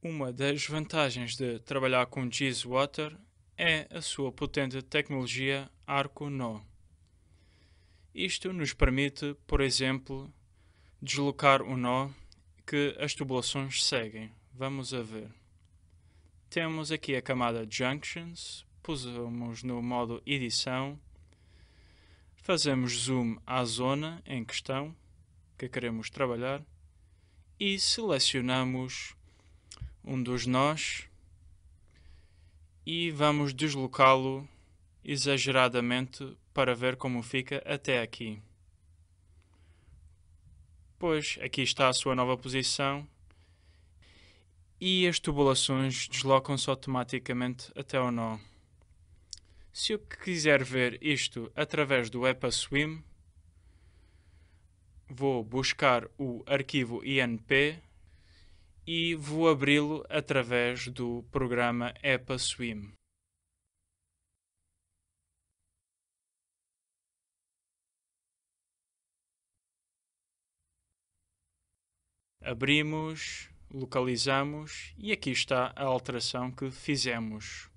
Uma das vantagens de trabalhar com Geese Water é a sua potente tecnologia Arco-No. Isto nos permite, por exemplo, deslocar o nó que as tubulações seguem. Vamos a ver. Temos aqui a camada Junctions, pusemos no modo edição, fazemos zoom à zona em questão que queremos trabalhar e selecionamos um dos nós e vamos deslocá-lo exageradamente para ver como fica até aqui. Pois aqui está a sua nova posição e as tubulações deslocam-se automaticamente até o nó. Se eu quiser ver isto através do EpaSwim, vou buscar o arquivo INP e vou abri-lo através do programa EPA-SWIM. Abrimos, localizamos e aqui está a alteração que fizemos.